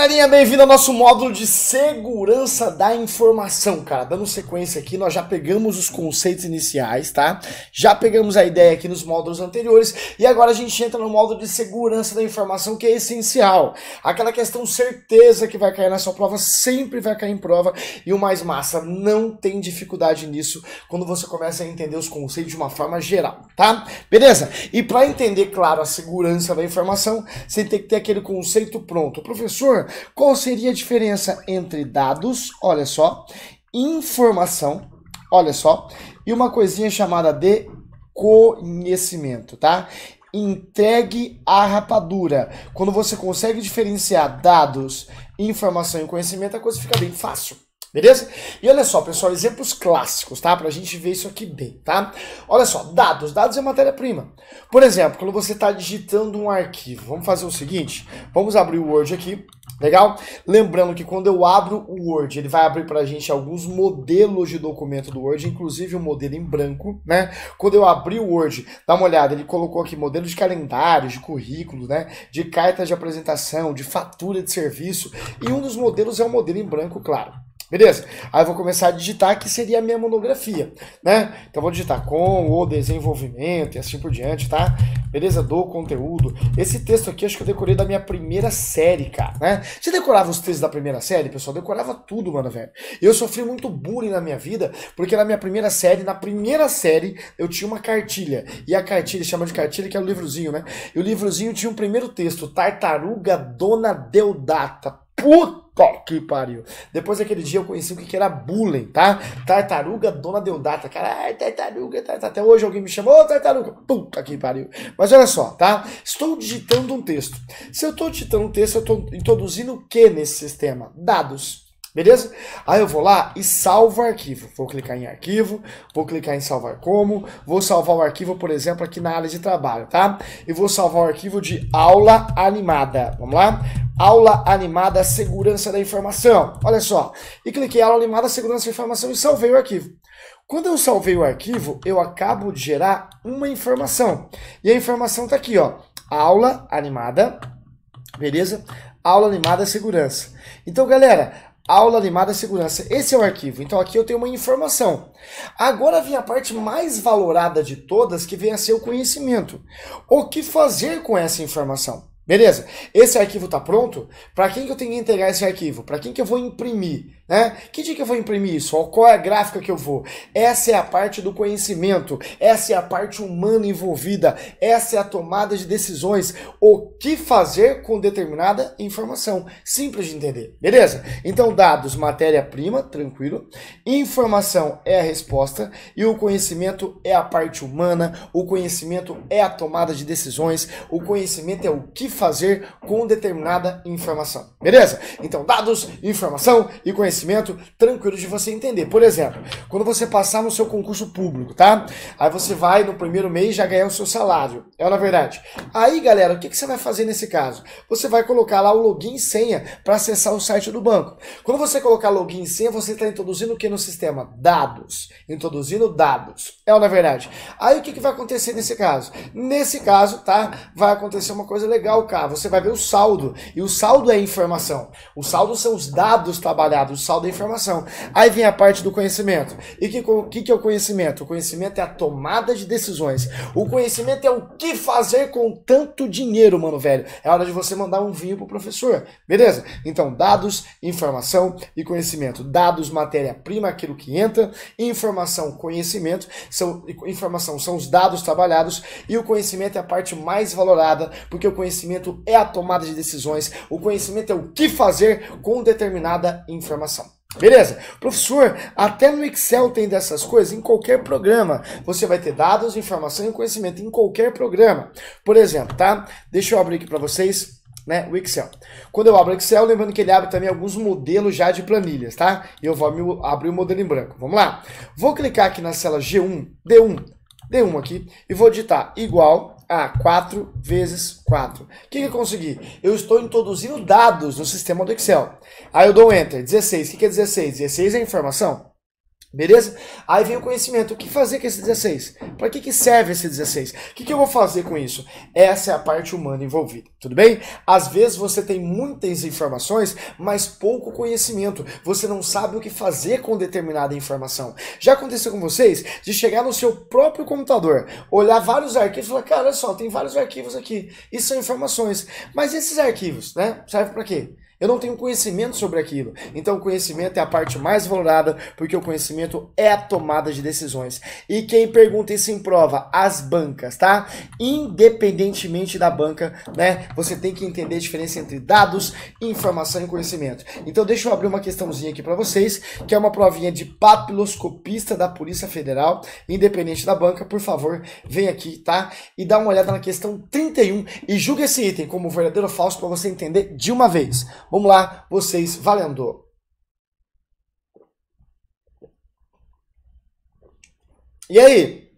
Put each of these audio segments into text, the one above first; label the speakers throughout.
Speaker 1: galerinha, bem-vindo ao nosso módulo de segurança da informação, cara. Dando sequência aqui, nós já pegamos os conceitos iniciais, tá? Já pegamos a ideia aqui nos módulos anteriores e agora a gente entra no módulo de segurança da informação que é essencial. Aquela questão certeza que vai cair na sua prova, sempre vai cair em prova e o mais massa, não tem dificuldade nisso quando você começa a entender os conceitos de uma forma geral, tá? Beleza? E para entender, claro, a segurança da informação, você tem que ter aquele conceito pronto. Professor, qual seria a diferença entre dados, olha só, informação, olha só, e uma coisinha chamada de conhecimento, tá? Entregue a rapadura. Quando você consegue diferenciar dados, informação e conhecimento, a coisa fica bem fácil. Beleza? E olha só, pessoal, exemplos clássicos, tá? Pra gente ver isso aqui bem, tá? Olha só, dados. Dados é matéria-prima. Por exemplo, quando você está digitando um arquivo, vamos fazer o seguinte: vamos abrir o Word aqui Legal? Lembrando que quando eu abro o Word, ele vai abrir para a gente alguns modelos de documento do Word, inclusive um modelo em branco, né? Quando eu abri o Word, dá uma olhada, ele colocou aqui modelos de calendários, de currículo né? De cartas de apresentação, de fatura de serviço. E um dos modelos é o um modelo em branco, claro. Beleza? Aí eu vou começar a digitar que seria a minha monografia, né? Então vou digitar com o desenvolvimento e assim por diante, tá? Beleza? Do conteúdo. Esse texto aqui acho que eu decorei da minha primeira série, cara, né? Você decorava os textos da primeira série, pessoal? Decorava tudo, mano, velho. Eu sofri muito bullying na minha vida, porque na minha primeira série, na primeira série, eu tinha uma cartilha. E a cartilha, chama de cartilha, que é o livrozinho, né? E o livrozinho tinha um primeiro texto, Tartaruga Dona Deodata. Puta! que pariu. Depois daquele dia eu conheci o que era bullying, tá? Tartaruga dona Deodata. Cara, ai, tartaruga, tartaruga. Até hoje alguém me chamou, oh, tartaruga. Puta que pariu. Mas olha só, tá? Estou digitando um texto. Se eu estou digitando um texto, eu estou introduzindo o que nesse sistema? Dados. Beleza? Aí eu vou lá e salvo o arquivo. Vou clicar em arquivo, vou clicar em salvar como, vou salvar o arquivo, por exemplo, aqui na área de trabalho, tá? E vou salvar o arquivo de aula animada. Vamos lá? Aula animada segurança da informação. Olha só. E cliquei aula animada segurança da informação e salvei o arquivo. Quando eu salvei o arquivo, eu acabo de gerar uma informação. E a informação está aqui, ó. Aula animada, beleza? Aula animada segurança. Então, galera, aula animada segurança. Esse é o arquivo. Então aqui eu tenho uma informação. Agora vem a parte mais valorada de todas, que vem a ser o conhecimento. O que fazer com essa informação? Beleza? Esse arquivo está pronto? Para quem que eu tenho que entregar esse arquivo? Para quem que eu vou imprimir? Né? Que dia que eu vou imprimir isso? Qual é a gráfica que eu vou? Essa é a parte do conhecimento, essa é a parte humana envolvida, essa é a tomada de decisões, o que fazer com determinada informação. Simples de entender, beleza? Então, dados, matéria-prima, tranquilo. Informação é a resposta e o conhecimento é a parte humana, o conhecimento é a tomada de decisões, o conhecimento é o que fazer com determinada informação, beleza? Então, dados, informação e conhecimento conhecimento tranquilo de você entender. Por exemplo, quando você passar no seu concurso público, tá? Aí você vai no primeiro mês já ganhar o seu salário. É na é verdade. Aí, galera, o que, que você vai fazer nesse caso? Você vai colocar lá o login e senha para acessar o site do banco. Quando você colocar login e senha, você está introduzindo o que no sistema? Dados. Introduzindo dados. É na é verdade. Aí o que, que vai acontecer nesse caso? Nesse caso, tá? Vai acontecer uma coisa legal, cara. Você vai ver o saldo. E o saldo é informação. O saldo são os dados trabalhados sal da informação. Aí vem a parte do conhecimento. E o que, que, que é o conhecimento? O conhecimento é a tomada de decisões. O conhecimento é o que fazer com tanto dinheiro, mano, velho. É hora de você mandar um vinho pro professor. Beleza? Então, dados, informação e conhecimento. Dados, matéria-prima, aquilo que entra. Informação, conhecimento. São, informação são os dados trabalhados. E o conhecimento é a parte mais valorada, porque o conhecimento é a tomada de decisões. O conhecimento é o que fazer com determinada informação. Beleza? Professor, até no Excel tem dessas coisas, em qualquer programa. Você vai ter dados, informação e conhecimento em qualquer programa. Por exemplo, tá? Deixa eu abrir aqui para vocês. Né, o Excel. Quando eu abro o Excel, lembrando que ele abre também alguns modelos já de planilhas, tá? Eu vou abrir o modelo em branco. Vamos lá. Vou clicar aqui na cela G1, D1, D1 aqui, e vou digitar igual ah, 4 vezes 4. O que, que eu consegui? Eu estou introduzindo dados no sistema do Excel. Aí eu dou um Enter. 16. O que, que é 16? 16 é informação? Beleza? Aí vem o conhecimento. O que fazer com esse 16? Para que, que serve esse 16? O que, que eu vou fazer com isso? Essa é a parte humana envolvida, tudo bem? Às vezes você tem muitas informações, mas pouco conhecimento. Você não sabe o que fazer com determinada informação. Já aconteceu com vocês de chegar no seu próprio computador, olhar vários arquivos e falar: cara, olha só, tem vários arquivos aqui. Isso são informações. Mas esses arquivos, né? Serve para quê? Eu não tenho conhecimento sobre aquilo. Então, o conhecimento é a parte mais valorada, porque o conhecimento é a tomada de decisões. E quem pergunta isso em prova? As bancas, tá? Independentemente da banca, né? Você tem que entender a diferença entre dados, informação e conhecimento. Então, deixa eu abrir uma questãozinha aqui para vocês, que é uma provinha de papiloscopista da Polícia Federal, independente da banca. Por favor, vem aqui, tá? E dá uma olhada na questão 31 e julgue esse item como verdadeiro ou falso para você entender de uma vez. Vamos lá, vocês, valendo! E aí?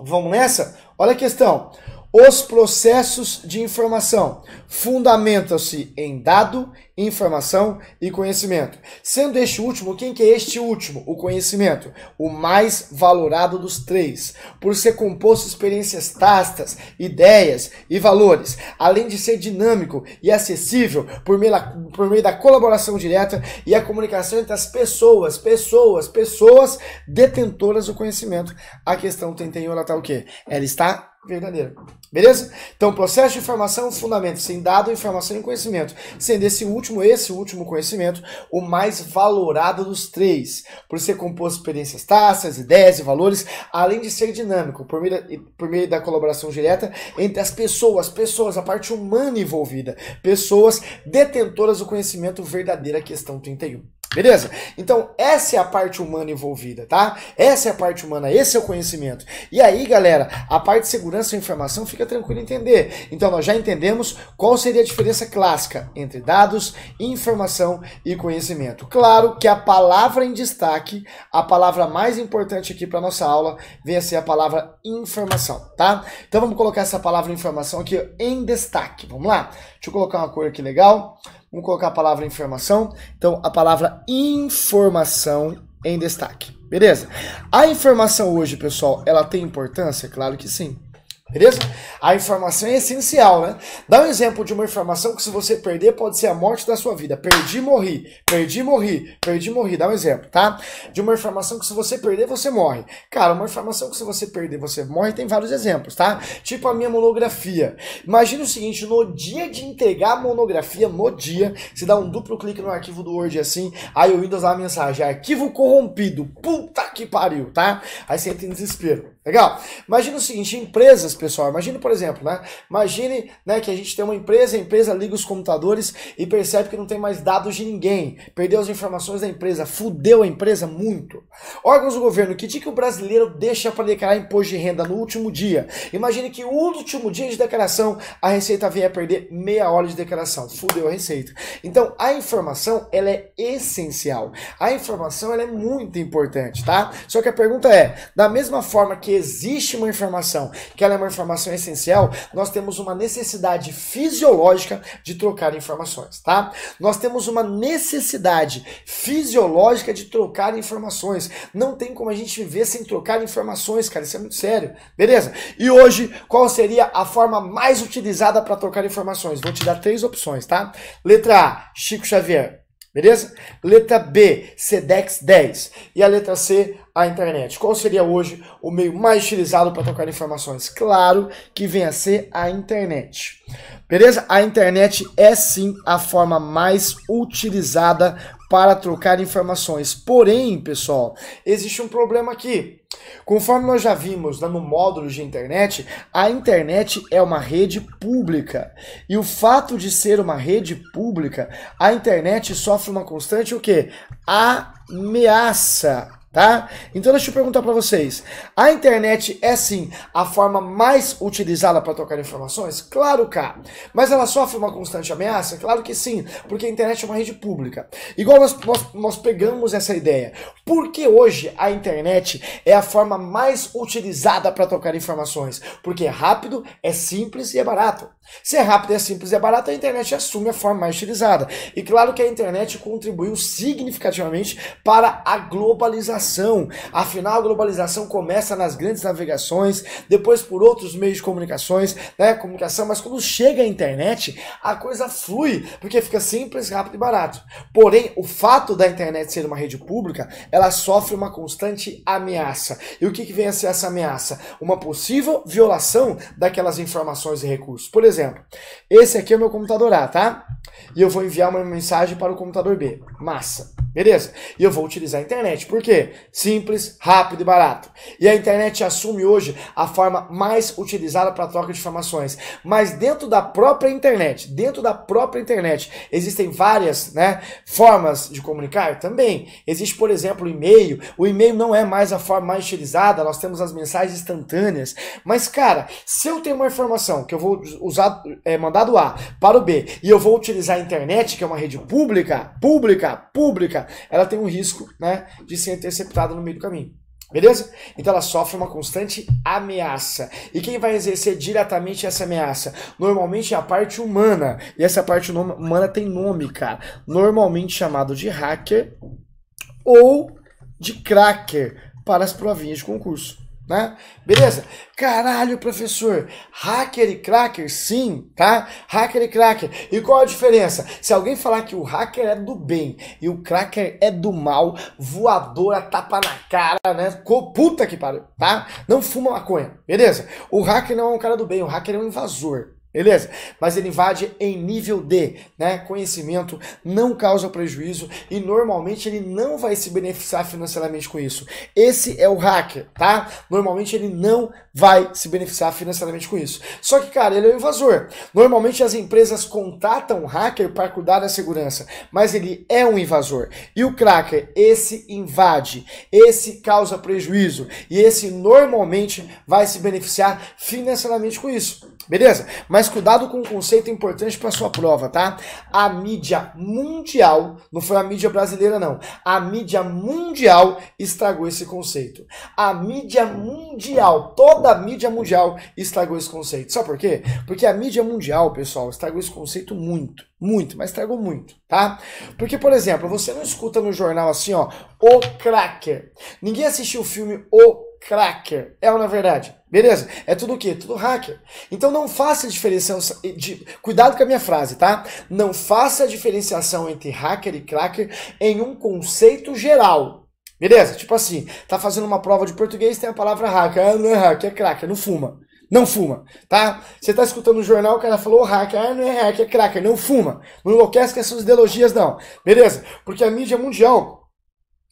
Speaker 1: Vamos nessa? Olha a questão. Os processos de informação fundamentam-se em dado, informação e conhecimento. Sendo este último, quem que é este último? O conhecimento, o mais valorado dos três, por ser composto de experiências tastas, ideias e valores, além de ser dinâmico e acessível por meio, da, por meio da colaboração direta e a comunicação entre as pessoas, pessoas, pessoas detentoras do conhecimento. A questão tem ela está o quê? Ela está verdadeira. Beleza? Então, processo de informação, fundamento. Sem dado, informação e conhecimento. Sendo esse último, esse último conhecimento, o mais valorado dos três. Por ser composto experiências, taças, ideias e valores, além de ser dinâmico, por meio, da, por meio da colaboração direta entre as pessoas, pessoas, a parte humana envolvida, pessoas detentoras do conhecimento verdadeira, questão 31. Beleza? Então, essa é a parte humana envolvida, tá? Essa é a parte humana, esse é o conhecimento. E aí, galera, a parte de segurança e informação fica tranquilo entender. Então, nós já entendemos qual seria a diferença clássica entre dados, informação e conhecimento. Claro que a palavra em destaque, a palavra mais importante aqui para nossa aula, vem a ser a palavra informação, tá? Então, vamos colocar essa palavra informação aqui em destaque. Vamos lá? Deixa eu colocar uma cor aqui legal. Vamos colocar a palavra informação. Então, a palavra informação em destaque. Beleza? A informação hoje, pessoal, ela tem importância? Claro que sim. Beleza? A informação é essencial, né? Dá um exemplo de uma informação que se você perder pode ser a morte da sua vida. Perdi, morri. Perdi, morri. Perdi, morri. Dá um exemplo, tá? De uma informação que se você perder você morre. Cara, uma informação que se você perder você morre tem vários exemplos, tá? Tipo a minha monografia. Imagina o seguinte, no dia de entregar a monografia, no dia, se dá um duplo clique no arquivo do Word assim, aí o Windows dá a mensagem, arquivo corrompido. Puta que pariu, tá? Aí você entra em desespero. Legal? Imagina o seguinte, empresas, pessoal. Imagine, por exemplo, né? Imagine né, que a gente tem uma empresa, a empresa liga os computadores e percebe que não tem mais dados de ninguém. Perdeu as informações da empresa, fudeu a empresa muito. Órgãos do governo, que dia que o brasileiro deixa para declarar imposto de renda no último dia? Imagine que o último dia de declaração a Receita venha perder meia hora de declaração. Fudeu a Receita. Então, a informação, ela é essencial. A informação, ela é muito importante, tá? Só que a pergunta é, da mesma forma que existe uma informação, que ela é uma informação essencial, nós temos uma necessidade fisiológica de trocar informações, tá? Nós temos uma necessidade fisiológica de trocar informações. Não tem como a gente viver sem trocar informações, cara, isso é muito sério. Beleza? E hoje, qual seria a forma mais utilizada para trocar informações? Vou te dar três opções, tá? Letra A, Chico Xavier. Beleza? Letra B, Sedex 10. E a letra C, a internet? Qual seria hoje o meio mais utilizado para trocar informações? Claro que vem a ser a internet. Beleza? A internet é sim a forma mais utilizada para trocar informações. Porém, pessoal, existe um problema aqui. Conforme nós já vimos né, no módulo de internet, a internet é uma rede pública. E o fato de ser uma rede pública, a internet sofre uma constante o quê? Ameaça tá? Então deixa eu perguntar para vocês. A internet é sim a forma mais utilizada para trocar informações? Claro que. Mas ela sofre uma constante ameaça? Claro que sim, porque a internet é uma rede pública. Igual nós, nós, nós pegamos essa ideia. Porque hoje a internet é a forma mais utilizada para trocar informações? Porque é rápido, é simples e é barato. Se é rápido, é simples e é barato, a internet assume a forma mais utilizada. E claro que a internet contribuiu significativamente para a globalização comunicação. Afinal, a globalização começa nas grandes navegações, depois por outros meios de comunicações, né? Comunicação, mas quando chega a internet, a coisa flui, porque fica simples, rápido e barato. Porém, o fato da internet ser uma rede pública, ela sofre uma constante ameaça. E o que, que vem a ser essa ameaça? Uma possível violação daquelas informações e recursos. Por exemplo, esse aqui é o meu computador A, tá? E eu vou enviar uma mensagem para o computador B. Massa. Beleza? E eu vou utilizar a internet. Por quê? simples, rápido e barato. E a internet assume hoje a forma mais utilizada para troca de informações. Mas dentro da própria internet, dentro da própria internet, existem várias né, formas de comunicar também. Existe, por exemplo, o e-mail. O e-mail não é mais a forma mais utilizada, nós temos as mensagens instantâneas. Mas, cara, se eu tenho uma informação que eu vou usar, é, mandar do A para o B, e eu vou utilizar a internet, que é uma rede pública, pública, pública, ela tem um risco né, de ser interceptada interceptada no meio do caminho. Beleza? Então ela sofre uma constante ameaça. E quem vai exercer diretamente essa ameaça? Normalmente é a parte humana. E essa parte humana tem nome, cara. Normalmente chamado de hacker ou de cracker para as provinhas de concurso né? Beleza? Caralho, professor, hacker e cracker, sim, tá? Hacker e cracker. E qual a diferença? Se alguém falar que o hacker é do bem e o cracker é do mal, voadora, tapa na cara, né? puta que pariu, tá? Não fuma maconha, beleza? O hacker não é um cara do bem, o hacker é um invasor, Beleza? Mas ele invade em nível de né? conhecimento, não causa prejuízo e normalmente ele não vai se beneficiar financeiramente com isso. Esse é o hacker, tá? Normalmente ele não vai se beneficiar financeiramente com isso. Só que, cara, ele é um invasor. Normalmente as empresas contratam um hacker para cuidar da segurança, mas ele é um invasor. E o cracker, esse invade, esse causa prejuízo e esse normalmente vai se beneficiar financeiramente com isso. Beleza? Mas mas cuidado com um conceito importante para sua prova, tá? A mídia mundial, não foi a mídia brasileira não, a mídia mundial estragou esse conceito. A mídia mundial, toda a mídia mundial estragou esse conceito. Sabe por quê? Porque a mídia mundial, pessoal, estragou esse conceito muito, muito, mas estragou muito, tá? Porque, por exemplo, você não escuta no jornal assim, ó, o cracker. Ninguém assistiu o filme O cracker. É ou na é verdade? Beleza? É tudo o quê? Tudo hacker. Então não faça diferenciação. De, cuidado com a minha frase, tá? Não faça a diferenciação entre hacker e cracker em um conceito geral. Beleza? Tipo assim, tá fazendo uma prova de português, tem a palavra hacker. Ah, não é hacker, é cracker, não fuma. Não fuma, tá? Você tá escutando o um jornal, o cara falou hacker, ah, não é hacker, é cracker, não fuma. Não enlouquece com essas ideologias, não. Beleza? Porque a mídia mundial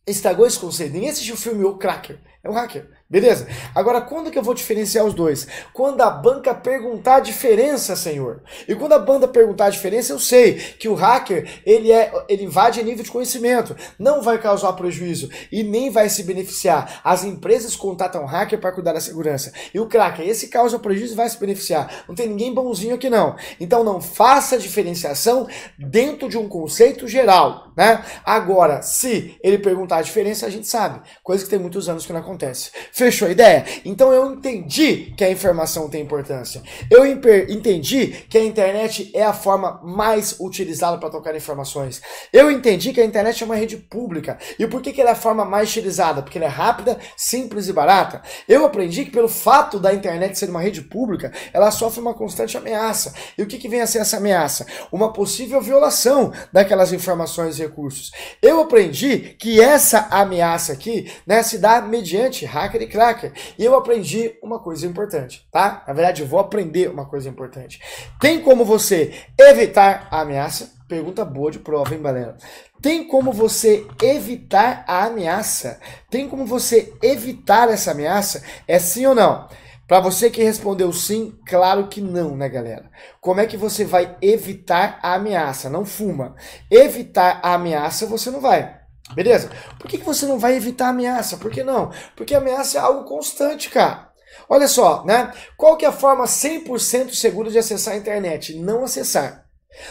Speaker 1: estragou esse conceito. Ninguém assistiu o filme O Cracker. É um hacker. Beleza? Agora, quando que eu vou diferenciar os dois? Quando a banca perguntar a diferença, senhor. E quando a banda perguntar a diferença, eu sei que o hacker, ele é, ele invade nível de conhecimento, não vai causar prejuízo e nem vai se beneficiar. As empresas contratam hacker para cuidar da segurança. E o cracker, esse causa prejuízo e vai se beneficiar. Não tem ninguém bonzinho aqui não. Então não faça diferenciação dentro de um conceito geral, né? Agora, se ele perguntar a diferença, a gente sabe. Coisa que tem muitos anos que não acontece. Fechou a ideia? Então eu entendi que a informação tem importância. Eu entendi que a internet é a forma mais utilizada para tocar informações. Eu entendi que a internet é uma rede pública. E por que, que ela é a forma mais utilizada? Porque ela é rápida, simples e barata. Eu aprendi que pelo fato da internet ser uma rede pública, ela sofre uma constante ameaça. E o que, que vem a ser essa ameaça? Uma possível violação daquelas informações e recursos. Eu aprendi que essa ameaça aqui né, se dá mediante hacker Cracker e eu aprendi uma coisa importante, tá? Na verdade, eu vou aprender uma coisa importante. Tem como você evitar a ameaça? Pergunta boa de prova, hein, galera? Tem como você evitar a ameaça? Tem como você evitar essa ameaça? É sim ou não? Para você que respondeu sim, claro que não, né, galera? Como é que você vai evitar a ameaça? Não fuma. Evitar a ameaça você não vai Beleza? Por que, que você não vai evitar ameaça? Por que não? Porque ameaça é algo constante, cara. Olha só, né? Qual que é a forma 100% segura de acessar a internet? Não acessar.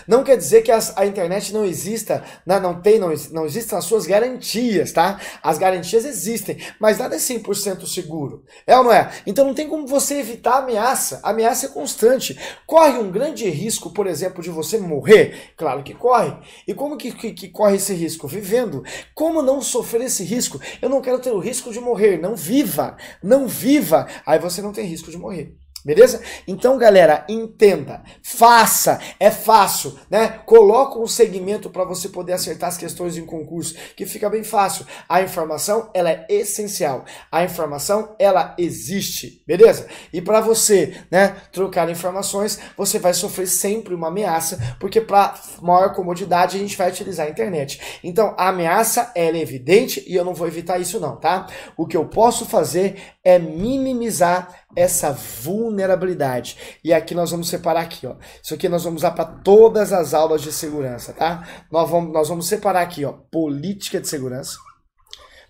Speaker 1: Não quer dizer que as, a internet não exista, não, né? não tem, não, não existam as suas garantias, tá? As garantias existem, mas nada é 100% seguro. É ou não é? Então não tem como você evitar a ameaça. A ameaça é constante. Corre um grande risco, por exemplo, de você morrer? Claro que corre. E como que, que, que corre esse risco? Vivendo. Como não sofrer esse risco? Eu não quero ter o risco de morrer. Não viva. Não viva. Aí você não tem risco de morrer. Beleza? Então, galera, entenda, faça, é fácil, né? Coloca um segmento para você poder acertar as questões em concurso, que fica bem fácil. A informação, ela é essencial. A informação, ela existe, beleza? E para você, né, trocar informações, você vai sofrer sempre uma ameaça, porque para maior comodidade a gente vai utilizar a internet. Então, a ameaça, ela é evidente e eu não vou evitar isso não, tá? O que eu posso fazer é minimizar essa vulnerabilidade vulnerabilidade. E aqui nós vamos separar aqui, ó. Isso aqui nós vamos usar para todas as aulas de segurança, tá? Nós vamos, nós vamos separar aqui, ó, política de segurança.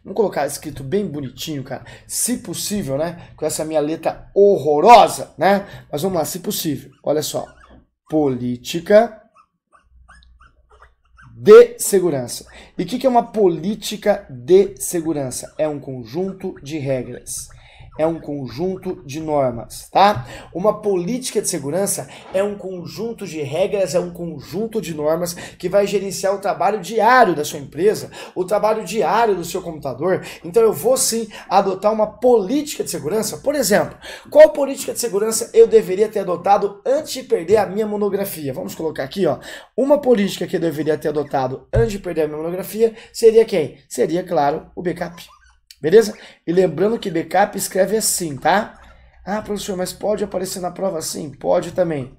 Speaker 1: Vamos colocar escrito bem bonitinho, cara. Se possível, né? Com essa minha letra horrorosa, né? Mas vamos lá, se possível. Olha só. Política de segurança. E o que, que é uma política de segurança? É um conjunto de regras é um conjunto de normas, tá? Uma política de segurança é um conjunto de regras, é um conjunto de normas que vai gerenciar o trabalho diário da sua empresa, o trabalho diário do seu computador. Então eu vou sim adotar uma política de segurança. Por exemplo, qual política de segurança eu deveria ter adotado antes de perder a minha monografia? Vamos colocar aqui, ó. Uma política que eu deveria ter adotado antes de perder a minha monografia seria quem? Seria, claro, o backup. Beleza? E lembrando que backup escreve assim, tá? Ah, professor, mas pode aparecer na prova assim? Pode também.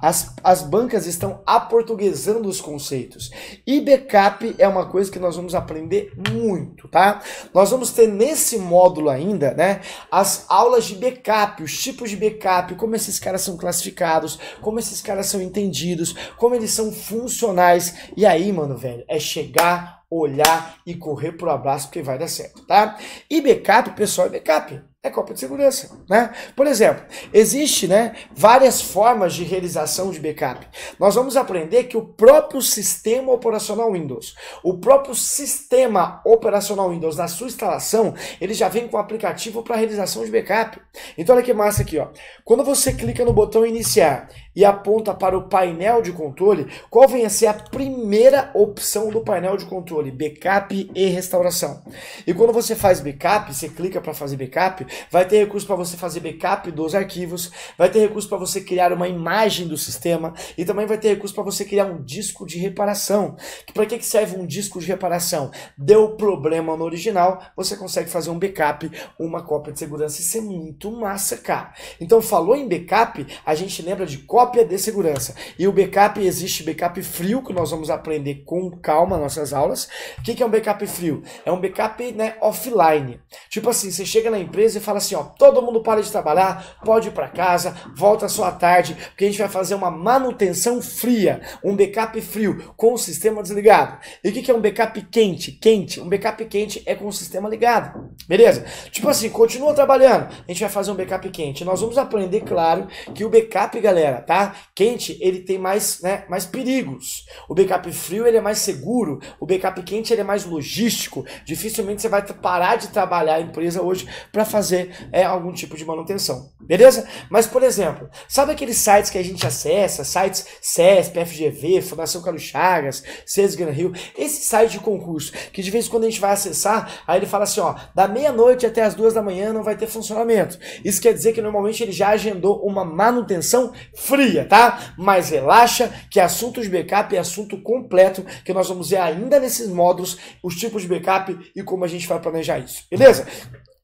Speaker 1: As, as bancas estão aportuguesando os conceitos. E backup é uma coisa que nós vamos aprender muito, tá? Nós vamos ter nesse módulo ainda, né? As aulas de backup, os tipos de backup, como esses caras são classificados, como esses caras são entendidos, como eles são funcionais. E aí, mano, velho, é chegar olhar e correr pro abraço, porque vai dar certo, tá? E backup, pessoal, é backup é Copa de Segurança, né? Por exemplo, existe, né, várias formas de realização de backup. Nós vamos aprender que o próprio sistema operacional Windows, o próprio sistema operacional Windows na sua instalação, ele já vem com aplicativo para realização de backup. Então olha que massa aqui, ó. Quando você clica no botão iniciar e aponta para o painel de controle, qual vem a ser a primeira opção do painel de controle? Backup e restauração. E quando você faz backup, você clica para fazer backup, vai ter recurso para você fazer backup dos arquivos, vai ter recurso para você criar uma imagem do sistema e também vai ter recurso para você criar um disco de reparação. Para que serve um disco de reparação? Deu problema no original, você consegue fazer um backup, uma cópia de segurança. Isso é muito massa, cara. Então, falou em backup, a gente lembra de cópia de segurança. E o backup existe backup frio, que nós vamos aprender com calma nas nossas aulas. O que é um backup frio? É um backup né, offline. Tipo assim, você chega na empresa e fala assim, ó, todo mundo para de trabalhar, pode ir para casa, volta só à tarde, porque a gente vai fazer uma manutenção fria, um backup frio com o sistema desligado. E o que é um backup quente? Quente, um backup quente é com o sistema ligado. Beleza? Tipo assim, continua trabalhando. A gente vai fazer um backup quente. Nós vamos aprender, claro, que o backup, galera, tá? Quente, ele tem mais, né, mais perigos. O backup frio, ele é mais seguro. O backup quente, ele é mais logístico. Dificilmente você vai parar de trabalhar a empresa hoje para fazer é, algum tipo de manutenção. Beleza? Mas, por exemplo, sabe aqueles sites que a gente acessa? Sites ces FGV, Fundação Carlos Chagas, CES Gran Rio. Esse site de concurso que de vez em quando a gente vai acessar, aí ele fala assim, ó, dá meia-noite até as duas da manhã não vai ter funcionamento. Isso quer dizer que normalmente ele já agendou uma manutenção fria, tá? Mas relaxa que assunto de backup é assunto completo que nós vamos ver ainda nesses módulos os tipos de backup e como a gente vai planejar isso, beleza?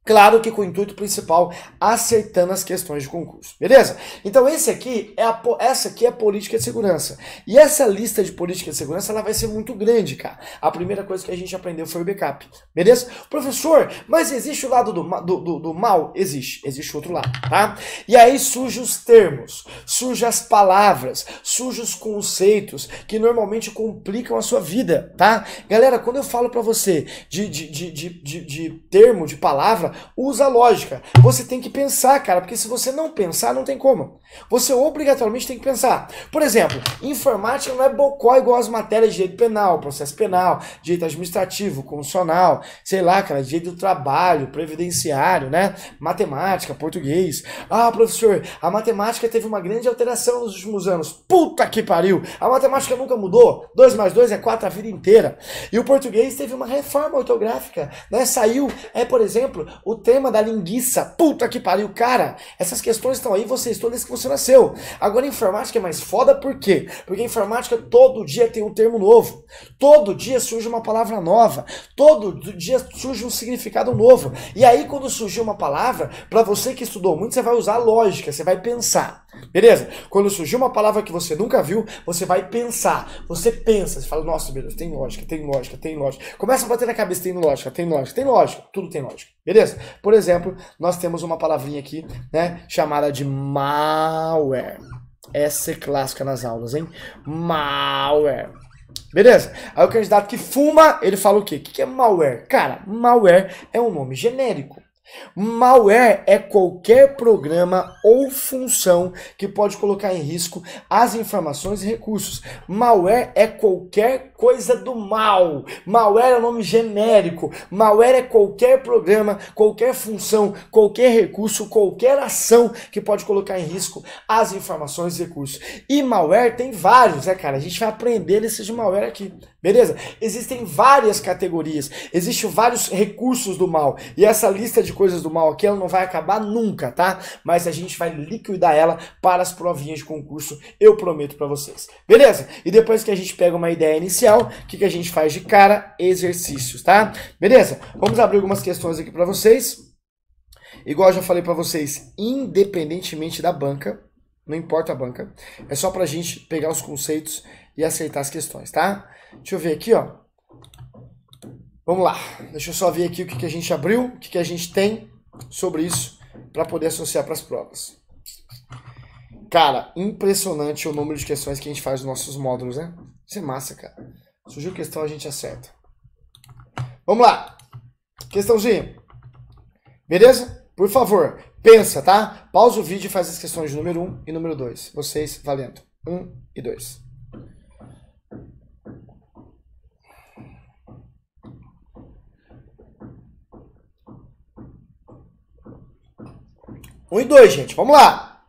Speaker 1: Claro que com o intuito principal, acertando as questões de concurso, beleza? Então esse aqui é a, essa aqui é a política de segurança. E essa lista de política de segurança ela vai ser muito grande, cara. A primeira coisa que a gente aprendeu foi o backup, beleza? Professor, mas existe o lado do, do, do, do mal? Existe, existe outro lado, tá? E aí surgem os termos, surgem as palavras, surgem os conceitos que normalmente complicam a sua vida, tá? Galera, quando eu falo para você de, de, de, de, de termo, de palavra, usa a lógica. Você tem que pensar, cara, porque se você não pensar, não tem como. Você obrigatoriamente tem que pensar. Por exemplo, informática não é bocó igual as matérias de direito penal, processo penal, direito administrativo, constitucional, sei lá, cara, direito do trabalho, previdenciário, né? Matemática, português. Ah, professor, a matemática teve uma grande alteração nos últimos anos. Puta que pariu! A matemática nunca mudou. 2 mais 2 é 4 a vida inteira. E o português teve uma reforma ortográfica, né? Saiu, é, por exemplo, o tema da linguiça, puta que pariu, cara. Essas questões estão aí, você estudou que você nasceu. Agora, informática é mais foda por quê? Porque informática todo dia tem um termo novo. Todo dia surge uma palavra nova. Todo dia surge um significado novo. E aí, quando surgir uma palavra, para você que estudou muito, você vai usar lógica, você vai pensar. Beleza? Quando surgiu uma palavra que você nunca viu, você vai pensar. Você pensa, você fala, nossa, beleza, tem lógica, tem lógica, tem lógica. Começa a bater na cabeça, tem lógica, tem lógica, tem lógica, tudo tem lógica. Beleza? Por exemplo, nós temos uma palavrinha aqui, né, chamada de malware. Essa é clássica nas aulas, hein? Malware. Beleza? Aí o candidato que fuma, ele fala o quê? O que é malware? Cara, malware é um nome genérico. Malware é qualquer programa ou função que pode colocar em risco as informações e recursos. Malware é qualquer coisa do mal. Malware é um nome genérico. Malware é qualquer programa, qualquer função, qualquer recurso, qualquer ação que pode colocar em risco as informações e recursos. E malware tem vários, né, cara? A gente vai aprender esses de malware aqui. Beleza? Existem várias categorias, existem vários recursos do mal. E essa lista de coisas do mal aqui, ela não vai acabar nunca, tá? Mas a gente vai liquidar ela para as provinhas de concurso, eu prometo para vocês. Beleza? E depois que a gente pega uma ideia inicial, o que, que a gente faz de cara? Exercícios, tá? Beleza? Vamos abrir algumas questões aqui para vocês. Igual eu já falei para vocês, independentemente da banca, não importa a banca, é só para a gente pegar os conceitos e aceitar as questões, tá? Deixa eu ver aqui, ó. Vamos lá, deixa eu só ver aqui o que, que a gente abriu, o que, que a gente tem sobre isso para poder associar para as provas. Cara, impressionante o número de questões que a gente faz nos nossos módulos, né? Isso é massa, cara. Surgiu questão, a gente acerta. Vamos lá. Questãozinha. Beleza? Por favor, pensa, tá? Pausa o vídeo e faz as questões de número 1 um e número 2. Vocês valendo. 1 um e 2. 1 e 2, gente. Vamos lá.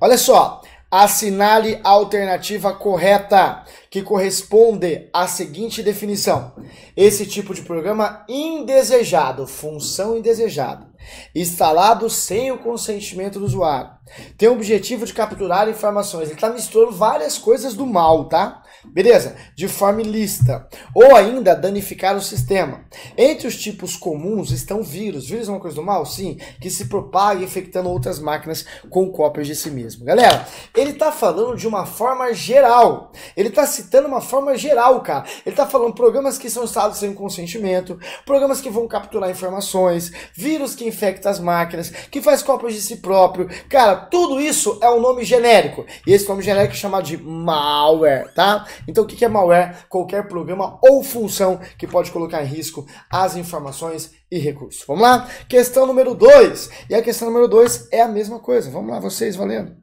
Speaker 1: Olha só. Assinale a alternativa correta, que corresponde à seguinte definição: esse tipo de programa indesejado, função indesejada, instalado sem o consentimento do usuário, tem o objetivo de capturar informações. Ele está misturando várias coisas do mal, tá? Beleza? De ilícita. Ou ainda danificar o sistema. Entre os tipos comuns estão vírus. Vírus é uma coisa do mal? Sim. Que se propaga infectando outras máquinas com cópias de si mesmo. Galera, ele tá falando de uma forma geral. Ele tá citando uma forma geral, cara. Ele tá falando programas que são usados sem consentimento, programas que vão capturar informações, vírus que infecta as máquinas, que faz cópias de si próprio. Cara, tudo isso é um nome genérico. E esse nome genérico é chamado de malware, tá? Então, o que é malware? Qualquer programa ou função que pode colocar em risco as informações e recursos. Vamos lá? Questão número 2. E a questão número 2 é a mesma coisa. Vamos lá, vocês, valendo.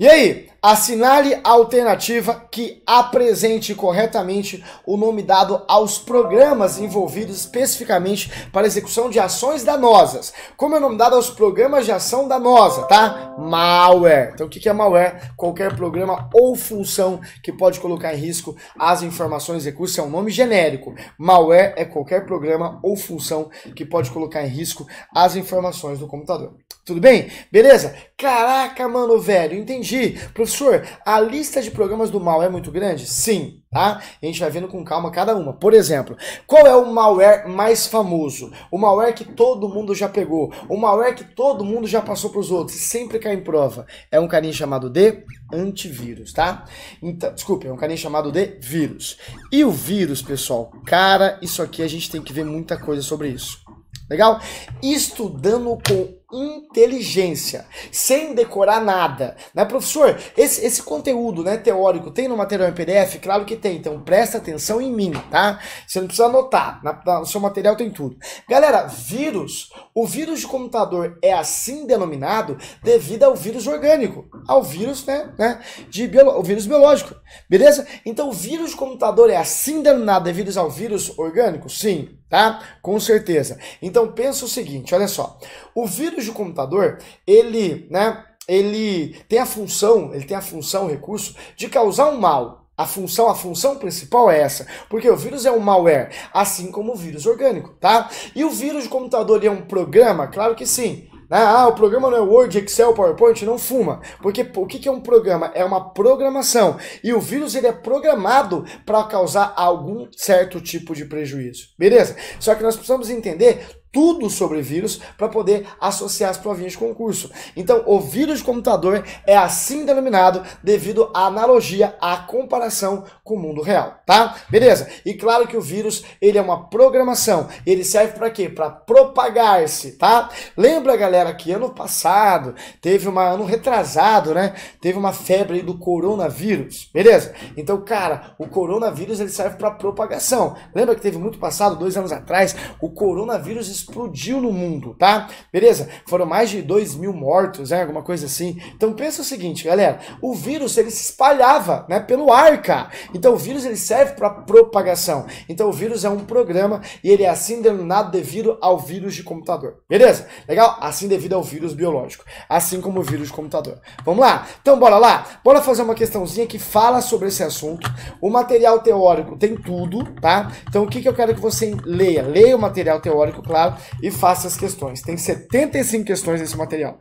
Speaker 1: E aí, Assinale a alternativa que apresente corretamente o nome dado aos programas envolvidos especificamente para execução de ações danosas. Como é o nome dado aos programas de ação danosa, tá? Malware. Então o que é malware? Qualquer programa ou função que pode colocar em risco as informações e recursos é um nome genérico. Malware é qualquer programa ou função que pode colocar em risco as informações do computador. Tudo bem? Beleza? Caraca, mano, velho, entendi. Professor, a lista de programas do mal é muito grande? Sim, tá? A gente vai vendo com calma cada uma. Por exemplo, qual é o malware mais famoso? O malware que todo mundo já pegou, o malware que todo mundo já passou para os outros e sempre cai em prova. É um carinha chamado de antivírus, tá? Então, desculpa, é um carinha chamado de vírus. E o vírus, pessoal, cara, isso aqui a gente tem que ver muita coisa sobre isso. Legal? Estudando com inteligência, sem decorar nada. Né, professor, esse, esse conteúdo né, teórico tem no material em PDF? Claro que tem, então presta atenção em mim, tá? Você não precisa anotar, na, no seu material tem tudo. Galera, vírus, o vírus de computador é assim denominado devido ao vírus orgânico, ao vírus, né, né de biolo, o vírus biológico, beleza? Então o vírus de computador é assim denominado devido ao vírus orgânico? Sim, tá? Com certeza. Então pensa o seguinte, olha só. O vírus de computador, ele, né, ele tem a função, ele tem a função, recurso de causar um mal. A função, a função principal é essa, porque o vírus é um malware, assim como o vírus orgânico, tá? E o vírus de computador é um programa? Claro que sim. Ah, ah, o programa não é Word, Excel, PowerPoint, não fuma. Porque o que é um programa? É uma programação. E o vírus ele é programado para causar algum certo tipo de prejuízo. Beleza? Só que nós precisamos entender tudo sobre vírus para poder associar as provinhas de concurso. Então, o vírus de computador é assim denominado devido à analogia, à comparação com o mundo real, tá? Beleza? E claro que o vírus, ele é uma programação. Ele serve para quê? Para propagar-se, tá? Lembra, galera, que ano passado teve uma ano retrasado, né? Teve uma febre do coronavírus, beleza? Então, cara, o coronavírus ele serve para propagação. Lembra que teve muito passado, dois anos atrás, o coronavírus explodiu no mundo, tá? Beleza? Foram mais de 2 mil mortos, né? Alguma coisa assim. Então pensa o seguinte, galera. O vírus, ele se espalhava, né? Pelo ar, cara. Então o vírus, ele serve para propagação. Então o vírus é um programa e ele é assim denominado devido ao vírus de computador. Beleza? Legal? Assim devido ao vírus biológico. Assim como o vírus de computador. Vamos lá? Então bora lá? Bora fazer uma questãozinha que fala sobre esse assunto. O material teórico tem tudo, tá? Então o que, que eu quero que você leia? Leia o material teórico, claro e faça as questões. Tem 75 questões nesse material.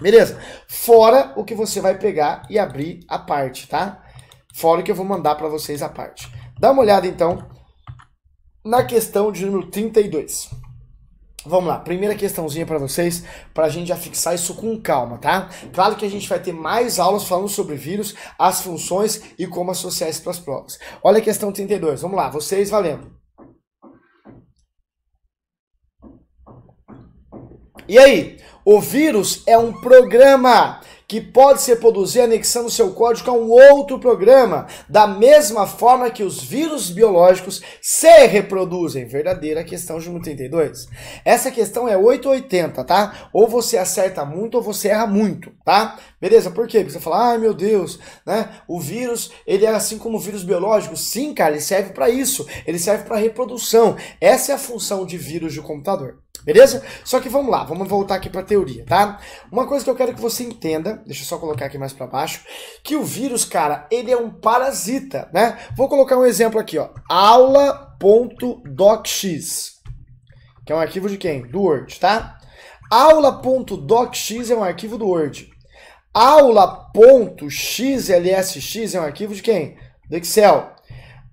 Speaker 1: Beleza? Fora o que você vai pegar e abrir a parte, tá? Fora o que eu vou mandar para vocês a parte. Dá uma olhada então na questão de número 32. Vamos lá, primeira questãozinha para vocês, para a gente já fixar isso com calma, tá? Claro que a gente vai ter mais aulas falando sobre vírus, as funções e como associar isso para as provas. Olha a questão 32, vamos lá, vocês valendo. E aí? O vírus é um programa que pode ser produzido anexando seu código a um outro programa, da mesma forma que os vírus biológicos se reproduzem. Verdadeira questão de 132. Essa questão é 880, tá? Ou você acerta muito ou você erra muito, tá? Beleza? Por quê? Porque você fala, ai ah, meu Deus, né? O vírus, ele é assim como o vírus biológico? Sim, cara, ele serve para isso. Ele serve para reprodução. Essa é a função de vírus de computador. Beleza? Só que vamos lá, vamos voltar aqui para a teoria, tá? Uma coisa que eu quero que você entenda, deixa eu só colocar aqui mais para baixo, que o vírus, cara, ele é um parasita, né? Vou colocar um exemplo aqui, ó, aula.docx, que é um arquivo de quem? Do Word, tá? aula.docx é um arquivo do Word. aula.xlsx é um arquivo de quem? Do Excel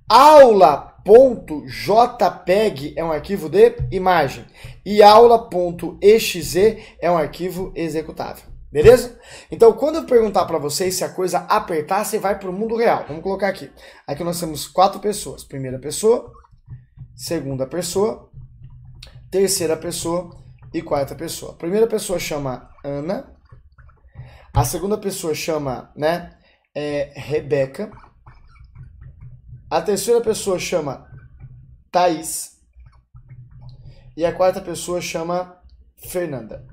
Speaker 1: aula.jpg é um arquivo de imagem e aula.exe é um arquivo executável. Beleza? Então, quando eu perguntar para vocês se a coisa apertar, você vai para o mundo real. Vamos colocar aqui. Aqui nós temos quatro pessoas. Primeira pessoa, segunda pessoa, terceira pessoa e quarta pessoa. A primeira pessoa chama Ana. A segunda pessoa chama, né, é, Rebeca. A terceira pessoa chama Thaís. E a quarta pessoa chama Fernanda.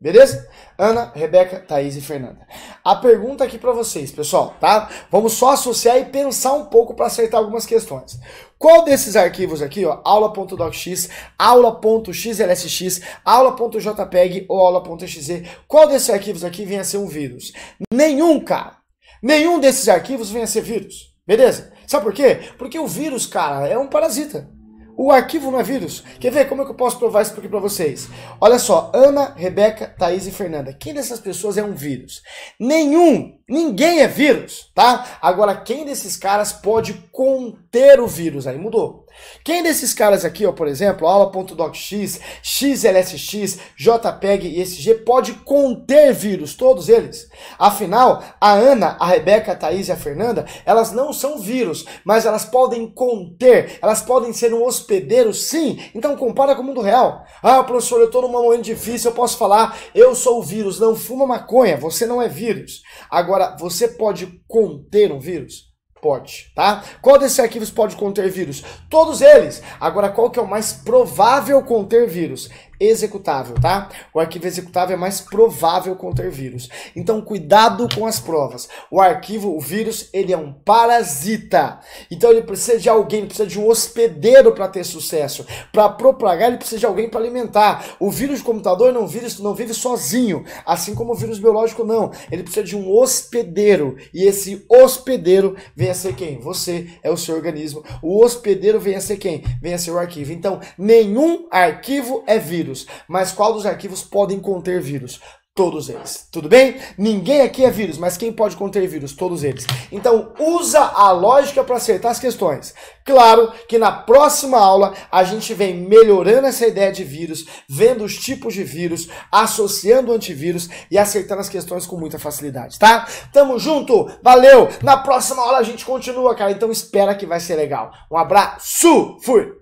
Speaker 1: Beleza? Ana, Rebeca, Thaís e Fernanda. A pergunta aqui para vocês, pessoal, tá? Vamos só associar e pensar um pouco para acertar algumas questões. Qual desses arquivos aqui, ó, aula.docx, aula.xlsx, aula.jpeg ou aula.exe, qual desses arquivos aqui vem a ser um vírus? Nenhum, cara. Nenhum desses arquivos vem a ser vírus. Beleza? Sabe por quê? Porque o vírus, cara, é um parasita. O arquivo não é vírus? Quer ver como é que eu posso provar isso aqui para vocês? Olha só, Ana, Rebeca, Thaís e Fernanda. Quem dessas pessoas é um vírus? Nenhum, ninguém é vírus, tá? Agora, quem desses caras pode conter o vírus? Aí mudou. Quem desses caras aqui, ó, por exemplo, aula.docx, xlsx, jpeg e sg pode conter vírus, todos eles? Afinal, a Ana, a Rebeca, a Thaís e a Fernanda, elas não são vírus, mas elas podem conter, elas podem ser um hospedeiro sim. Então compara com o mundo real. Ah, professor, eu estou num momento difícil, eu posso falar, eu sou o vírus, não fuma maconha, você não é vírus. Agora, você pode conter um vírus? Pode, tá? Qual desses arquivos pode conter vírus? Todos eles. Agora, qual que é o mais provável conter vírus? executável, tá? O arquivo executável é mais provável conter vírus. Então, cuidado com as provas. O arquivo, o vírus, ele é um parasita. Então, ele precisa de alguém, precisa de um hospedeiro para ter sucesso. Para propagar, ele precisa de alguém para alimentar. O vírus de computador não vive, não vive sozinho, assim como o vírus biológico não. Ele precisa de um hospedeiro. E esse hospedeiro vem a ser quem? Você é o seu organismo. O hospedeiro vem a ser quem? Vem a ser o arquivo. Então, nenhum arquivo é vírus vírus. Mas qual dos arquivos podem conter vírus? Todos eles, tudo bem? Ninguém aqui é vírus, mas quem pode conter vírus? Todos eles. Então, usa a lógica para acertar as questões. Claro que na próxima aula a gente vem melhorando essa ideia de vírus, vendo os tipos de vírus, associando antivírus e acertando as questões com muita facilidade, tá? Tamo junto, valeu! Na próxima aula a gente continua, cara, então espera que vai ser legal. Um abraço, fui!